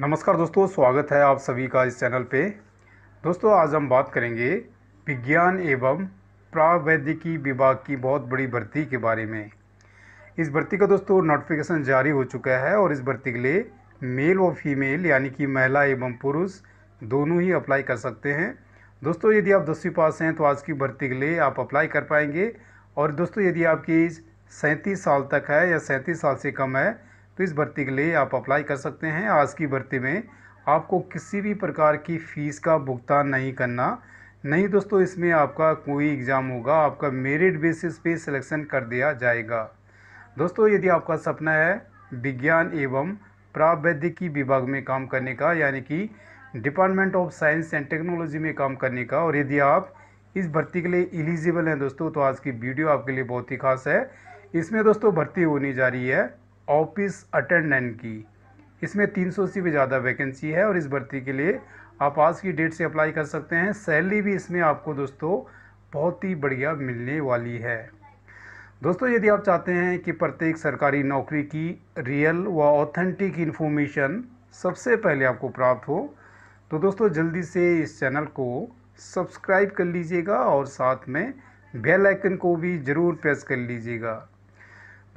नमस्कार दोस्तों स्वागत है आप सभी का इस चैनल पे दोस्तों आज हम बात करेंगे विज्ञान एवं प्रावैद्यिकी विभाग की बहुत बड़ी भर्ती के बारे में इस भर्ती का दोस्तों नोटिफिकेशन जारी हो चुका है और इस भर्ती के लिए मेल और फीमेल यानी कि महिला एवं पुरुष दोनों ही अप्लाई कर सकते हैं दोस्तों यदि आप दसवीं पास हैं तो आज की भर्ती के लिए आप अप्लाई कर पाएंगे और दोस्तों यदि आपकी सैंतीस साल तक है या सैंतीस साल से कम है तो इस भर्ती के लिए आप अप्लाई कर सकते हैं आज की भर्ती में आपको किसी भी प्रकार की फ़ीस का भुगतान नहीं करना नहीं दोस्तों इसमें आपका कोई एग्ज़ाम होगा आपका मेरिट बेसिस पे सिलेक्शन कर दिया जाएगा दोस्तों यदि आपका सपना है विज्ञान एवं प्रावैधिकी विभाग में काम करने का यानी कि department of science and technology में काम करने का और यदि आप इस भर्ती के लिए एलिजिबल हैं दोस्तों तो आज की वीडियो आपके लिए बहुत ही खास है इसमें दोस्तों भर्ती होने जा रही है ऑफिस अटेंडेंट की इसमें तीन सौ से भी ज़्यादा वैकेंसी है और इस भर्ती के लिए आप आज की डेट से अप्लाई कर सकते हैं सैलरी भी इसमें आपको दोस्तों बहुत ही बढ़िया मिलने वाली है दोस्तों यदि आप चाहते हैं कि प्रत्येक सरकारी नौकरी की रियल व ऑथेंटिक इन्फॉर्मेशन सबसे पहले आपको प्राप्त हो तो दोस्तों जल्दी से इस चैनल को सब्सक्राइब कर लीजिएगा और साथ में बेल आइकन को भी ज़रूर प्रेस कर लीजिएगा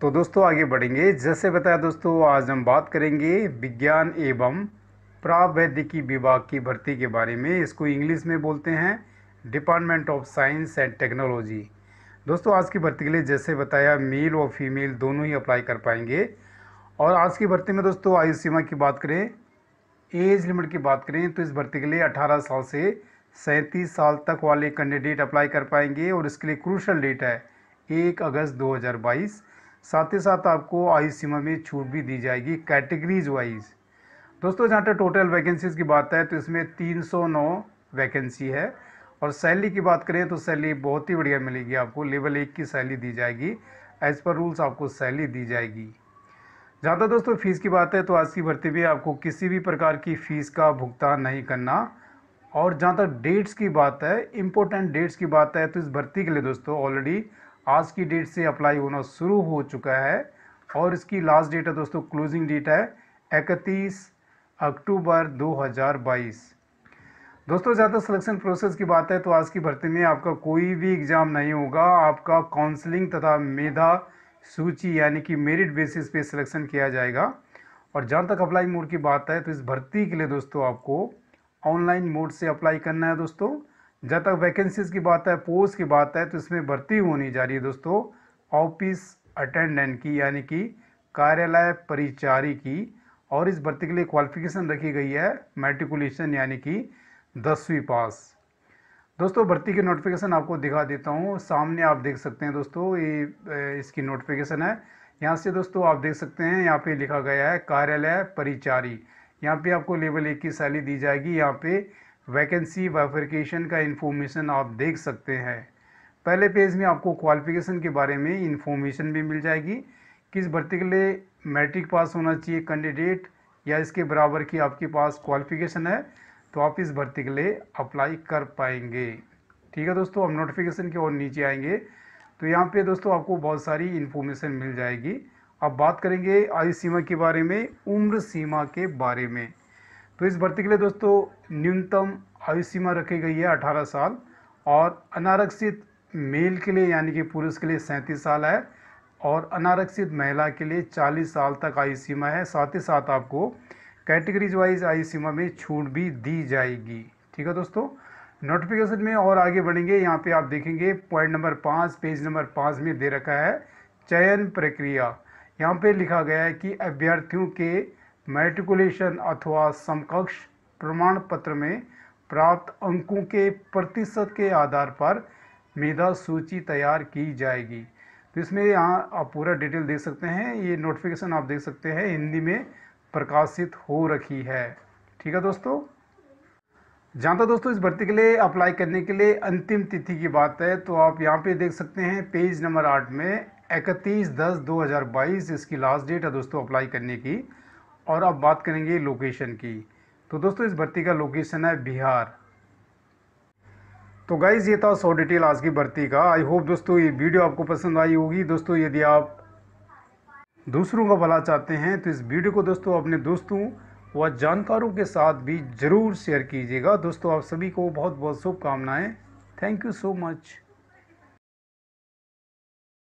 तो दोस्तों आगे बढ़ेंगे जैसे बताया दोस्तों आज हम बात करेंगे विज्ञान एवं प्रावैद्यिकी विभाग की भर्ती के बारे में इसको इंग्लिश में बोलते हैं department of science and technology दोस्तों आज की भर्ती के लिए जैसे बताया मेल और फीमेल दोनों ही अप्लाई कर पाएंगे और आज की भर्ती में दोस्तों आयु सीमा की बात करें एज लिमिट की बात करें तो इस भर्ती के लिए अठारह साल से सैंतीस साल तक वाले कैंडिडेट अप्लाई कर पाएंगे और इसके लिए क्रूशल डेट है एक अगस्त 2022 साथ ही साथ आपको आयु सीमा में छूट भी दी जाएगी कैटेगरीज वाइज दोस्तों जहाँ तक टोटल वैकेंसीज की बात है तो इसमें 309 वैकेंसी है और सैलरी की बात करें तो सैलरी बहुत ही बढ़िया मिलेगी आपको लेवल एक की सैलरी दी जाएगी एज पर रूल्स आपको सैलरी दी जाएगी ज़्यादा दोस्तों फीस की बात है तो आज की भर्ती में आपको किसी भी प्रकार की फ़ीस का भुगतान नहीं करना और जहाँ तक डेट्स की बात है इम्पोर्टेंट डेट्स की बात है तो इस भर्ती के लिए दोस्तों ऑलरेडी आज की डेट से अप्लाई होना शुरू हो चुका है और इसकी लास्ट डेट है दोस्तों क्लोजिंग डेट है इकतीस अक्टूबर 2022 दोस्तों ज़्यादा सिलेक्शन प्रोसेस की बात है तो आज की भर्ती में आपका कोई भी एग्ज़ाम नहीं होगा आपका काउंसलिंग तथा मेधा सूची यानी कि मेरिट बेसिस पे सिलेक्शन किया जाएगा और जहाँ तक अप्लाई मोड की बात है तो इस भर्ती के लिए दोस्तों आपको ऑनलाइन मोड से अप्लाई करना है दोस्तों जहाँ तक वैकेंसीज की बात है पोस्ट की बात है तो इसमें भर्ती होनी जा रही है दोस्तों ऑफिस अटेंडेंट की यानी कि कार्यालय परिचारी की और इस भर्ती के लिए क्वालिफिकेशन रखी गई है मेट्रिकुलेशन यानी कि दसवीं पास दोस्तों भर्ती की नोटिफिकेशन आपको दिखा देता हूँ सामने आप देख सकते हैं दोस्तों ये इसकी नोटिफिकेशन है यहाँ से दोस्तों आप देख सकते हैं यहाँ पे लिखा गया है कार्यालय परिचारी यहाँ पे आपको लेवल एक की सैली दी जाएगी यहाँ पे वैकेंसी वाइफिकेशन का इन्फॉर्मेशन आप देख सकते हैं पहले पेज में आपको क्वालिफिकेशन के बारे में इन्फॉर्मेशन भी मिल जाएगी किस भर्ती के लिए मैट्रिक पास होना चाहिए कैंडिडेट या इसके बराबर की आपके पास क्वालिफिकेशन है तो आप इस भर्ती के लिए अप्लाई कर पाएंगे ठीक है दोस्तों हम नोटिफिकेशन के और नीचे आएंगे तो यहाँ पे दोस्तों आपको बहुत सारी इन्फॉर्मेशन मिल जाएगी अब बात करेंगे आयु सीमा के बारे में उम्र सीमा के बारे में तो इस भर्ती के लिए दोस्तों न्यूनतम आयु सीमा रखी गई है अठारह साल और अनारक्षित मेल के लिए यानी कि पुरुष के लिए सैंतीस साल है और अनारक्षित महिला के लिए चालीस साल तक आयु सीमा है साथ ही साथ आपको कैटेगरीज वाइज आयु सीमा में छूट भी दी जाएगी ठीक है दोस्तों नोटिफिकेशन में और आगे बढ़ेंगे यहाँ पे आप देखेंगे पॉइंट नंबर पाँच पेज नंबर पाँच में दे रखा है चयन प्रक्रिया यहाँ पे लिखा गया है कि अभ्यर्थियों के मैट्रिकुलेशन अथवा समकक्ष प्रमाण पत्र में प्राप्त अंकों के प्रतिशत के आधार पर मेधा सूची तैयार की जाएगी तो इसमें यहाँ आप पूरा डिटेल देख सकते हैं ये नोटिफिकेशन आप देख सकते हैं हिंदी में प्रकाशित हो रखी है ठीक है दोस्तों जहाँ दोस्तों इस भर्ती के लिए अप्लाई करने के लिए अंतिम तिथि की बात है तो आप यहाँ पे देख सकते हैं पेज नंबर आठ में इकतीस दस बाईस इसकी लास्ट डेट है दोस्तों अप्लाई करने की और अब बात करेंगे लोकेशन की तो दोस्तों इस भर्ती का लोकेशन है बिहार तो गाइज़ ये था सो डिटेल आज की भर्ती का आई होप दोस्तों ये वीडियो आपको पसंद आई होगी दोस्तों यदि आप दूसरों का भला चाहते हैं तो इस वीडियो को दोस्तों अपने दोस्तों व जानकारों के साथ भी ज़रूर शेयर कीजिएगा दोस्तों आप सभी को बहुत बहुत शुभकामनाएँ थैंक यू सो मच